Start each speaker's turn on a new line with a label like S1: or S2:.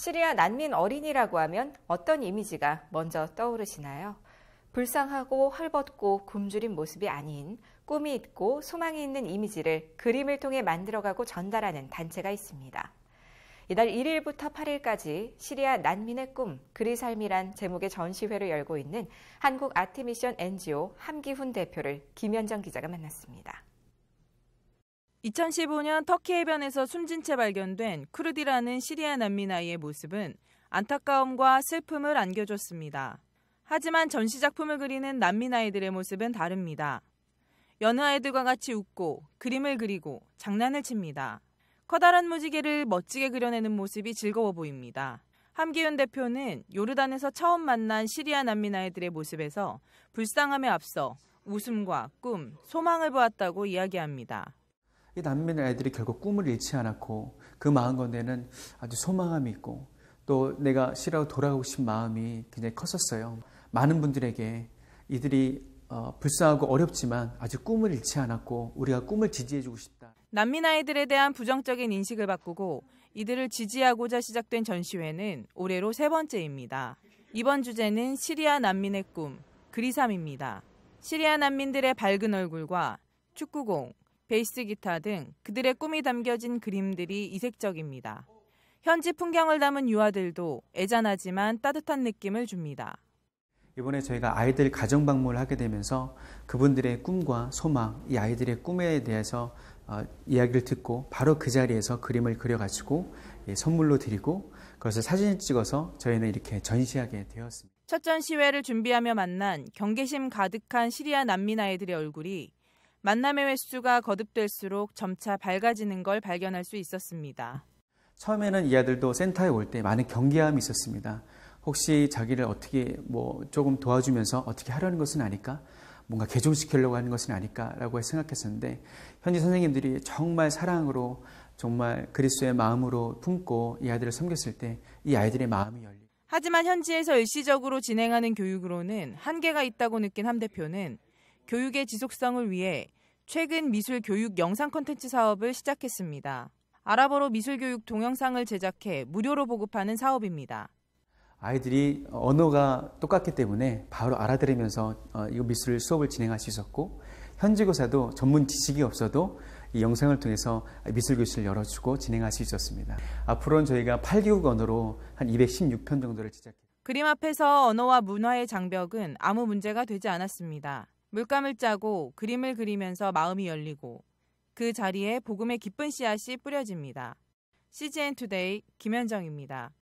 S1: 시리아 난민 어린이라고 하면 어떤 이미지가 먼저 떠오르시나요? 불쌍하고 헐벗고 굶주린 모습이 아닌 꿈이 있고 소망이 있는 이미지를 그림을 통해 만들어가고 전달하는 단체가 있습니다. 이달 1일부터 8일까지 시리아 난민의 꿈, 그리 삶이란 제목의 전시회를 열고 있는 한국 아티미션 NGO 함기훈 대표를 김현정 기자가 만났습니다.
S2: 2015년 터키 해변에서 숨진 채 발견된 크루디라는 시리아 난민 아이의 모습은 안타까움과 슬픔을 안겨줬습니다. 하지만 전시작품을 그리는 난민 아이들의 모습은 다릅니다. 여느 아이들과 같이 웃고 그림을 그리고 장난을 칩니다. 커다란 무지개를 멋지게 그려내는 모습이 즐거워 보입니다. 함기윤 대표는 요르단에서 처음 만난 시리아 난민 아이들의 모습에서 불쌍함에 앞서 웃음과 꿈, 소망을 보았다고 이야기합니다.
S3: 이 난민 아이들이 결국 꿈을 잃지 않았고 그 마음건에는 아주 소망함이 있고 또 내가 시라고 돌아가고 싶은 마음이 굉장히 컸었어요. 많은 분들에게 이들이 어, 불쌍하고 어렵지만 아직 꿈을 잃지 않았고 우리가 꿈을 지지해주고 싶다.
S2: 난민 아이들에 대한 부정적인 인식을 바꾸고 이들을 지지하고자 시작된 전시회는 올해로 세 번째입니다. 이번 주제는 시리아 난민의 꿈, 그리삼입니다. 시리아 난민들의 밝은 얼굴과 축구공, 베이스 기타 등 그들의 꿈이 담겨진 그림들이 이색적입니다. 현지 풍경을 담은 유아들도 애잔하지만 따뜻한 느낌을 줍니다.
S3: 이번에 저희가 아이들 가정 방문을 하게 되면서 그분들의 꿈과 소망, 이 아이들의 꿈에 대해서 어, 이야기를 듣고 바로 그 자리에서 그림을 그려가지고 예, 선물로 드리고 그것을 사진을 찍어서 저희는 이렇게 전시하게 되었습니다.
S2: 첫 전시회를 준비하며 만난 경계심 가득한 시리아 난민 아이들의 얼굴이 만남의 횟수가 거듭될수록 점차 밝아지는 걸 발견할 수 있었습니다.
S3: 처음에는 이 아들도 센터에 올 때 많은 경계함이 있었습니다. 혹시 자기를 어떻게 뭐 조금 도와주면서 어떻게 하려는 것은 아닐까? 뭔가 개종시키려고 하는 것은 아닐까라고 생각했었는데 현지 선생님들이 정말 사랑으로 정말 그리스도의 마음으로 품고 이아들을 섬겼을 때 이 아이들의 마음이 열리.
S2: 하지만 현지에서 일시적으로 진행하는 교육으로는 한계가 있다고 느낀 함 대표는 교육의 지속성을 위해 최근 미술 교육 영상 컨텐츠 사업을 시작했습니다. 아랍어로 미술 교육 동영상을 제작해 무료로 보급하는 사업입니다.
S3: 아이들이 언어가 똑같기 때문에 바로 알아들으면서 어, 이 미술 수업을 진행할 수 있었고 현지 교사도 전문 지식이 없어도 이 영상을 통해서 미술 교실을 열어주고 진행할 수 있었습니다. 앞으로는 저희가 8개국 언어로 한 216편 정도를 제작해
S2: 그림 앞에서 언어와 문화의 장벽은 아무 문제가 되지 않았습니다. 물감을 짜고 그림을 그리면서 마음이 열리고 그 자리에 복음의 기쁜 씨앗이 뿌려집니다. CGN 투데이 김현정입니다.